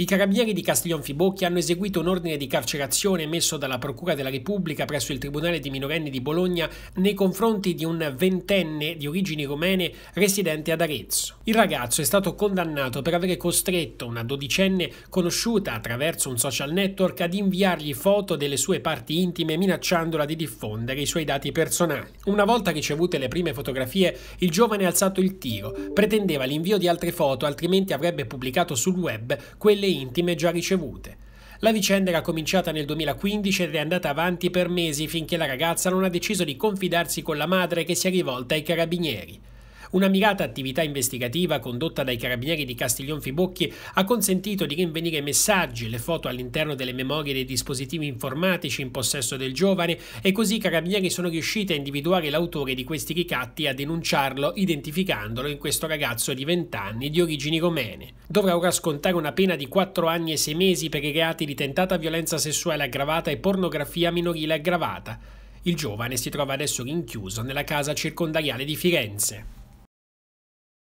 I carabinieri di Castiglionfibocchi hanno eseguito un ordine di carcerazione emesso dalla Procura della Repubblica presso il Tribunale di minorenni di Bologna nei confronti di un ventenne di origini romene residente ad Arezzo. Il ragazzo è stato condannato per avere costretto una dodicenne conosciuta attraverso un social network ad inviargli foto delle sue parti intime minacciandola di diffondere i suoi dati personali. Una volta ricevute le prime fotografie, il giovane ha alzato il tiro, pretendeva l'invio di altre foto altrimenti avrebbe pubblicato sul web quelle intime già ricevute. La vicenda era cominciata nel 2015 ed è andata avanti per mesi finché la ragazza non ha deciso di confidarsi con la madre che si è rivolta ai carabinieri. Una mirata attività investigativa condotta dai carabinieri di Castiglion Fibocchi ha consentito di rinvenire messaggi e le foto all'interno delle memorie dei dispositivi informatici in possesso del giovane e così i carabinieri sono riusciti a individuare l'autore di questi ricatti e a denunciarlo identificandolo in questo ragazzo di 20 anni di origini romene. Dovrà ora scontare una pena di 4 anni e 6 mesi per i reati di tentata violenza sessuale aggravata e pornografia minorile aggravata. Il giovane si trova adesso rinchiuso nella casa circondariale di Firenze.